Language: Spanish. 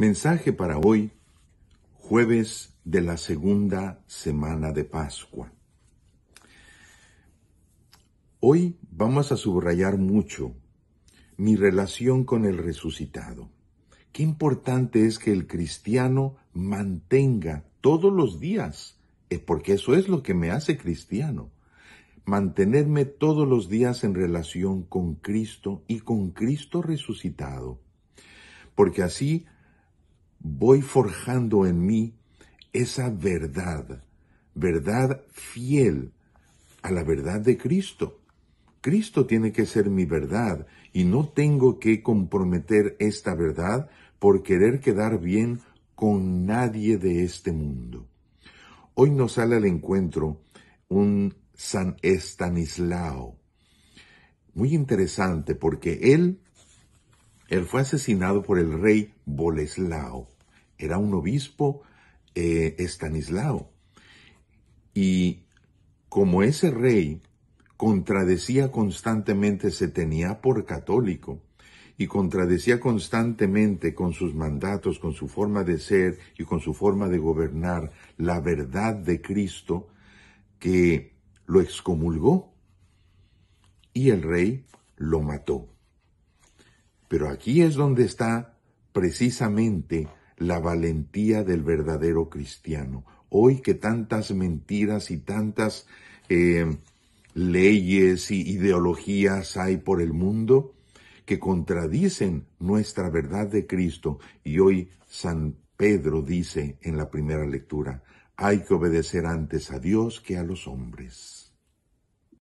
Mensaje para hoy, jueves de la segunda semana de Pascua. Hoy vamos a subrayar mucho mi relación con el resucitado. Qué importante es que el cristiano mantenga todos los días, eh, porque eso es lo que me hace cristiano, mantenerme todos los días en relación con Cristo y con Cristo resucitado, porque así voy forjando en mí esa verdad, verdad fiel a la verdad de Cristo. Cristo tiene que ser mi verdad y no tengo que comprometer esta verdad por querer quedar bien con nadie de este mundo. Hoy nos sale al encuentro un San Estanislao. Muy interesante porque él él fue asesinado por el rey Boleslao. Era un obispo eh, Estanislao. Y como ese rey contradecía constantemente, se tenía por católico y contradecía constantemente con sus mandatos, con su forma de ser y con su forma de gobernar la verdad de Cristo, que lo excomulgó y el rey lo mató. Pero aquí es donde está precisamente la valentía del verdadero cristiano. Hoy que tantas mentiras y tantas eh, leyes y ideologías hay por el mundo que contradicen nuestra verdad de Cristo. Y hoy San Pedro dice en la primera lectura, hay que obedecer antes a Dios que a los hombres.